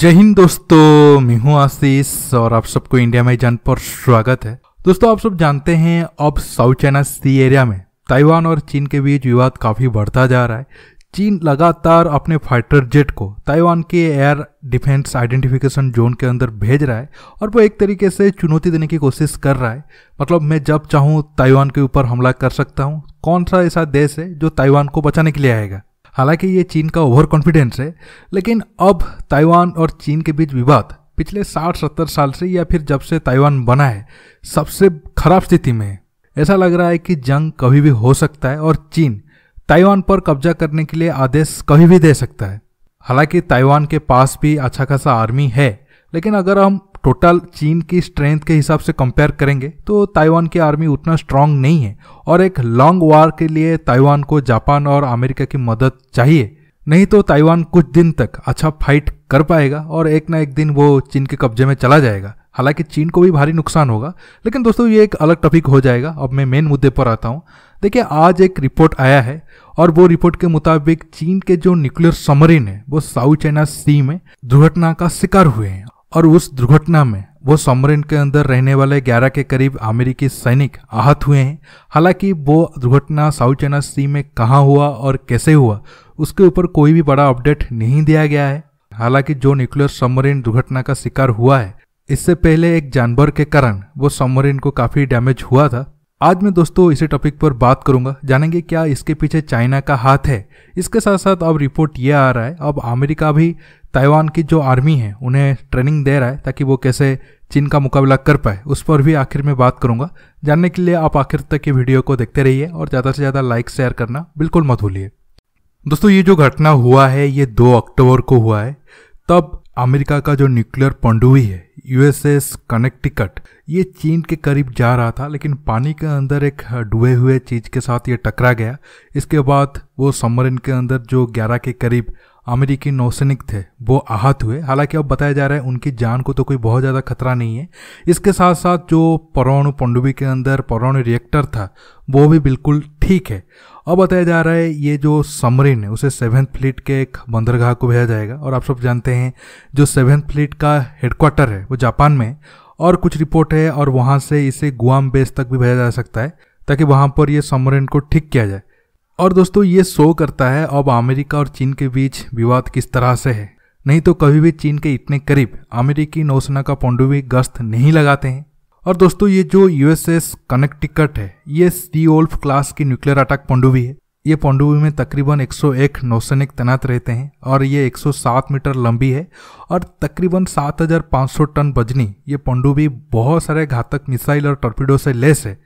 जय हिंद दोस्तों मैं हूं आशीष और आप सबको इंडिया में जान पर स्वागत है दोस्तों आप सब जानते हैं अब साउथ चाइना सी एरिया में ताइवान और चीन के बीच विवाद काफी बढ़ता जा रहा है चीन लगातार अपने फाइटर जेट को ताइवान के एयर डिफेंस आइडेंटिफिकेशन जोन के अंदर भेज रहा है और वो एक तरीके से चुनौती देने की कोशिश कर रहा है मतलब मैं जब चाहूँ ताइवान के ऊपर हमला कर सकता हूँ कौन सा ऐसा देश है जो ताइवान को बचाने के लिए आएगा हालांकि ये चीन का ओवर कॉन्फिडेंस है लेकिन अब ताइवान और चीन के बीच विवाद पिछले 60-70 साल से या फिर जब से ताइवान बना है सबसे खराब स्थिति में है ऐसा लग रहा है कि जंग कभी भी हो सकता है और चीन ताइवान पर कब्जा करने के लिए आदेश कभी भी दे सकता है हालांकि ताइवान के पास भी अच्छा खासा आर्मी है लेकिन अगर हम टोटल चीन की स्ट्रेंथ के हिसाब से कंपेयर करेंगे तो ताइवान की आर्मी उतना स्ट्रांग नहीं है और एक लॉन्ग वार के लिए ताइवान को जापान और अमेरिका की मदद चाहिए नहीं तो ताइवान कुछ दिन तक अच्छा फाइट कर पाएगा और एक ना एक दिन वो चीन के कब्जे में चला जाएगा हालांकि चीन को भी भारी नुकसान होगा लेकिन दोस्तों ये एक अलग टॉपिक हो जाएगा अब मैं मेन मुद्दे पर आता हूँ देखिए आज एक रिपोर्ट आया है और वो रिपोर्ट के मुताबिक चीन के जो न्यूक्लियर समरीन है वो साउथ चाइना सी में दुर्घटना का शिकार हुए हैं और उस दुर्घटना में वो सबमरीन के अंदर रहने वाले ग्यारह के करीब अमेरिकी सैनिक आहत हुए हैं हालांकि वो दुर्घटना साउथ चाइना सी में कहाँ हुआ और कैसे हुआ उसके ऊपर कोई भी बड़ा अपडेट नहीं दिया गया है हालांकि जो न्यूक्लियर सबमरीन दुर्घटना का शिकार हुआ है इससे पहले एक जानवर के कारण वो सबमरीन को काफ़ी डैमेज हुआ था आज मैं दोस्तों इसी टॉपिक पर बात करूंगा जानेंगे क्या इसके पीछे चाइना का हाथ है इसके साथ साथ अब रिपोर्ट ये आ रहा है अब अमेरिका भी ताइवान की जो आर्मी है उन्हें ट्रेनिंग दे रहा है ताकि वो कैसे चीन का मुकाबला कर पाए उस पर भी आखिर में बात करूंगा जानने के लिए आप आखिर तक ये वीडियो को देखते रहिए और ज़्यादा से ज़्यादा लाइक शेयर करना बिल्कुल मत भूलिए दोस्तों ये जो घटना हुआ है ये 2 अक्टूबर को हुआ है तब अमेरिका का जो न्यूक्लियर पंडुवी है यूएसएस कनेक्टिकट ये चीन के करीब जा रहा था लेकिन पानी के अंदर एक डूबे हुए चीज़ के साथ ये टकरा गया इसके बाद वो सबमरीन के अंदर जो 11 के करीब अमेरिकी नौसैनिक थे वो आहत हुए हालांकि अब बताया जा रहा है उनकी जान को तो कोई बहुत ज़्यादा खतरा नहीं है इसके साथ साथ जो परमाणु पंडुबी के अंदर परमाणु रिएक्टर था वो भी बिल्कुल ठीक है अब बताया जा रहा है ये जो समरीन है उसे सेवन्थ फ्लीट के एक बंदरगाह को भेजा जाएगा और आप सब जानते हैं जो सेवन्थ फ्लीट का हेडक्वार्टर है वो जापान में और कुछ रिपोर्ट है और वहाँ से इसे गुआम बेस तक भी भेजा जा सकता है ताकि वहाँ पर यह समरीन को ठीक किया जाए और दोस्तों ये शो करता है अब अमेरिका और चीन के बीच विवाद किस तरह से है नहीं तो कभी भी चीन के इतने करीब अमेरिकी नौसेना का पौंडुवी गश्त नहीं लगाते हैं और दोस्तों ये जो यूएसएस कनेक्टिकट है ये सी ओल्फ क्लास की न्यूक्लियर अटैक पंडुबी है ये पौंडुवी में तकरीबन 101 नौसैनिक तैनात रहते हैं और ये 107 मीटर लंबी है और तकरीबन 7500 टन बजनी ये पंडुबी बहुत सारे घातक मिसाइल और टॉर्पीडो से लेस है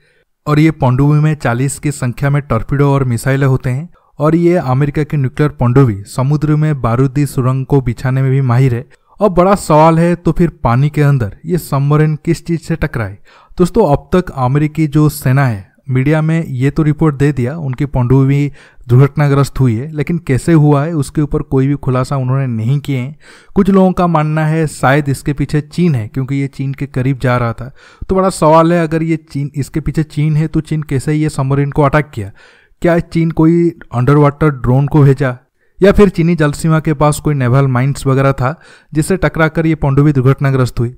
और ये पौंडुवी में 40 की संख्या में टॉर्पीडो और मिसाइलें होते हैं और ये अमेरिका की न्यूक्लियर पौंडुवी समुद्र में बारूदी सुरंग को बिछाने में भी माहिर है अब बड़ा सवाल है तो फिर पानी के अंदर ये सबमरीन किस चीज़ से टकराए दोस्तों अब तक अमेरिकी जो सेना है मीडिया में ये तो रिपोर्ट दे दिया उनकी पंडुबी दुर्घटनाग्रस्त हुई है लेकिन कैसे हुआ है उसके ऊपर कोई भी खुलासा उन्होंने नहीं किए हैं कुछ लोगों का मानना है शायद इसके पीछे चीन है क्योंकि ये चीन के करीब जा रहा था तो बड़ा सवाल है अगर ये चीन इसके पीछे चीन है तो चीन कैसे ये सबमरीन को अटैक किया क्या चीन कोई अंडर वाटर ड्रोन को भेजा या फिर चीनी जल सीमा के पास कोई नेवल माइंस वगैरह था जिससे कर ये पौंडुवी दुर्घटनाग्रस्त हुई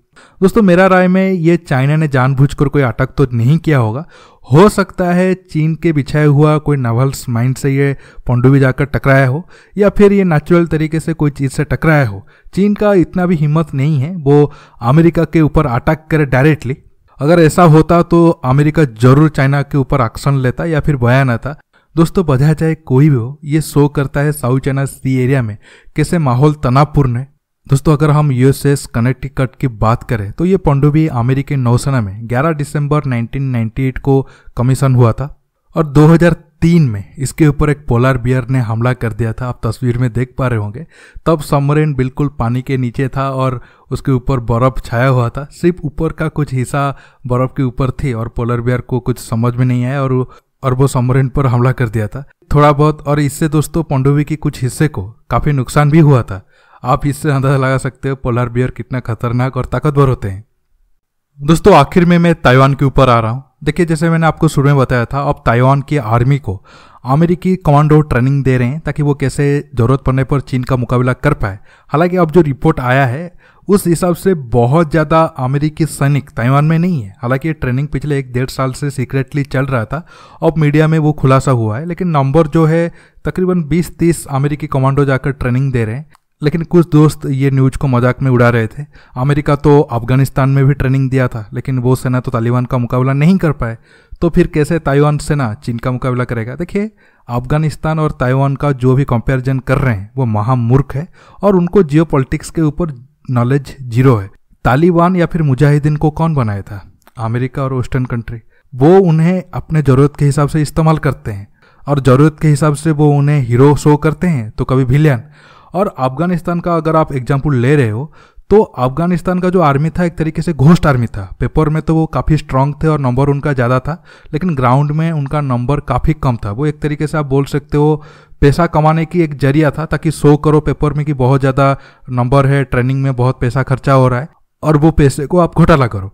दोस्तों मेरा राय में ये चाइना ने जानबूझकर कोई अटक तो नहीं किया होगा हो सकता है चीन के बिछाए हुआ कोई नवल्स माइंड से ये पौंडुवी जाकर टकराया हो या फिर ये नेचुरल तरीके से कोई चीज़ से टकराया हो चीन का इतना भी हिम्मत नहीं है वो अमेरिका के ऊपर अटैक करे डायरेक्टली अगर ऐसा होता तो अमेरिका जरूर चाइना के ऊपर एक्शन लेता या फिर बयान आता दोस्तों बजा चाहे कोई भी हो ये शो करता है साउथ चाइना सी एरिया में कैसे माहौल तनावपूर्ण है दोस्तों अगर हम यूएसएस कनेक्टिकट की बात करें तो ये पंडुबी अमेरिकी नौसेना में 11 दिसंबर 1998 को कमीशन हुआ था और 2003 में इसके ऊपर एक पोलर बियर ने हमला कर दिया था आप तस्वीर में देख पा रहे होंगे तब सबमरीन बिल्कुल पानी के नीचे था और उसके ऊपर बर्फ़ छाया हुआ था सिर्फ ऊपर का कुछ हिस्सा बर्फ़ के ऊपर थी और पोलर बियर को कुछ समझ में नहीं आया और और वो समरेन पर हमला कर दिया था थोड़ा बहुत और इससे दोस्तों पांडुवी के कुछ हिस्से को काफ़ी नुकसान भी हुआ था आप इससे अंदाजा लगा सकते हो पोलर बियर कितना खतरनाक और ताकतवर होते हैं दोस्तों आखिर में मैं ताइवान के ऊपर आ रहा हूँ देखिए जैसे मैंने आपको शुरू में बताया था अब ताइवान की आर्मी को अमेरिकी कमांडो ट्रेनिंग दे रहे हैं ताकि वो कैसे ज़रूरत पड़ने पर चीन का मुकाबला कर पाए हालांकि अब जो रिपोर्ट आया है उस हिसाब से बहुत ज़्यादा अमेरिकी सैनिक ताइवान में नहीं है हालांकि ये ट्रेनिंग पिछले एक डेढ़ साल से सीक्रेटली चल रहा था अब मीडिया में वो खुलासा हुआ है लेकिन नंबर जो है तकरीबन 20-30 अमेरिकी कमांडो जाकर ट्रेनिंग दे रहे हैं लेकिन कुछ दोस्त ये न्यूज को मजाक में उड़ा रहे थे अमेरिका तो अफगानिस्तान में भी ट्रेनिंग दिया था लेकिन वो सेना तो तालिबान का मुकाबला नहीं कर पाए तो फिर कैसे ताइवान सेना चीन का मुकाबला करेगा देखिए अफगानिस्तान और ताइवान का जो भी कंपैरिजन कर रहे हैं वो महामूर्ख है और उनको जियो के ऊपर नॉलेज जीरो है तालिबान या फिर मुजाहिदीन को कौन बनाया था अमेरिका और वेस्टर्न कंट्री वो उन्हें अपने ज़रूरत के हिसाब से इस्तेमाल करते हैं और ज़रूरत के हिसाब से वो उन्हें हीरो शो करते हैं तो कभी भिलियन और अफगानिस्तान का अगर आप एग्जाम्पल ले रहे हो तो अफगानिस्तान का जो आर्मी था एक तरीके से घोस्ट आर्मी था पेपर में तो वो काफ़ी स्ट्रांग थे और नंबर उनका ज़्यादा था लेकिन ग्राउंड में उनका नंबर काफ़ी कम था वो एक तरीके से आप बोल सकते हो पैसा कमाने की एक जरिया था ताकि शो करो पेपर में कि बहुत ज़्यादा नंबर है ट्रेनिंग में बहुत पैसा खर्चा हो रहा है और वो पैसे को आप घोटाला करो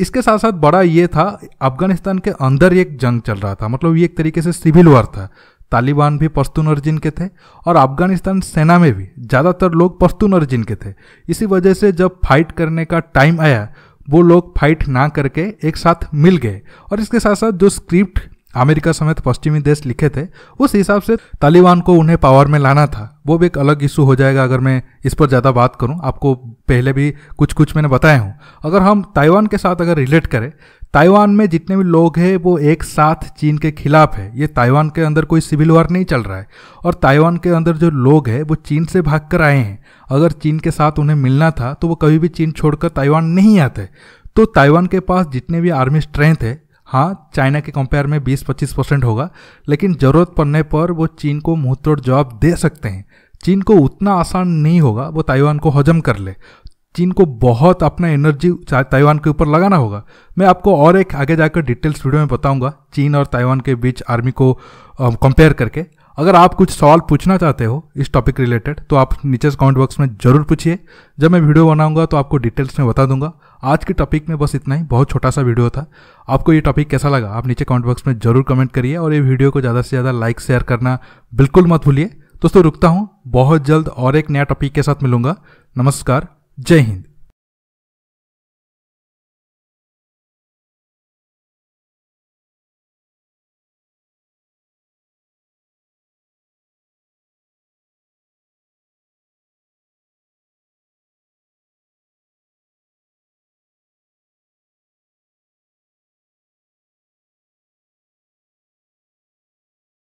इसके साथ साथ बड़ा ये था अफगानिस्तान के अंदर एक जंग चल रहा था मतलब ये एक तरीके से सिविल वॉर था तालिबान भी पश्तून अर्जिन के थे और अफगानिस्तान सेना में भी ज़्यादातर लोग पश्तून अर्जिन के थे इसी वजह से जब फाइट करने का टाइम आया वो लोग फाइट ना करके एक साथ मिल गए और इसके साथ साथ जो स्क्रिप्ट अमेरिका समेत पश्चिमी देश लिखे थे उस हिसाब से तालिबान को उन्हें पावर में लाना था वो भी एक अलग इशू हो जाएगा अगर मैं इस पर ज़्यादा बात करूं आपको पहले भी कुछ कुछ मैंने बताया हूँ अगर हम ताइवान के साथ अगर रिलेट करें ताइवान में जितने भी लोग हैं वो एक साथ चीन के खिलाफ है ये ताइवान के अंदर कोई सिविल वॉर नहीं चल रहा है और ताइवान के अंदर जो लोग हैं वो चीन से भाग कर आए हैं अगर चीन के साथ उन्हें मिलना था तो वो कभी भी चीन छोड़कर ताइवान नहीं आते तो ताइवान के पास जितने भी आर्मी स्ट्रेंथ है हाँ चाइना के कंपेयर में 20-25 परसेंट होगा लेकिन ज़रूरत पड़ने पर वो चीन को मुँह तोड़ जवाब दे सकते हैं चीन को उतना आसान नहीं होगा वो ताइवान को हजम कर ले चीन को बहुत अपना एनर्जी ताइवान के ऊपर लगाना होगा मैं आपको और एक आगे जाकर डिटेल्स वीडियो में बताऊंगा चीन और ताइवान के बीच आर्मी को कंपेयर करके अगर आप कुछ सवाल पूछना चाहते हो इस टॉपिक रिलेटेड तो आप नीचे कमेंट बॉक्स में ज़रूर पूछिए जब मैं वीडियो बनाऊंगा तो आपको डिटेल्स में बता दूंगा आज के टॉपिक में बस इतना ही बहुत छोटा सा वीडियो था आपको ये टॉपिक कैसा लगा आप नीचे कमेंट बॉक्स में ज़रूर कमेंट करिए और ये वीडियो को ज़्यादा से ज़्यादा लाइक शेयर करना बिल्कुल मत भूलिए दोस्तों रुकता हूँ बहुत जल्द और एक नया टॉपिक के साथ मिलूंगा नमस्कार जय हिंद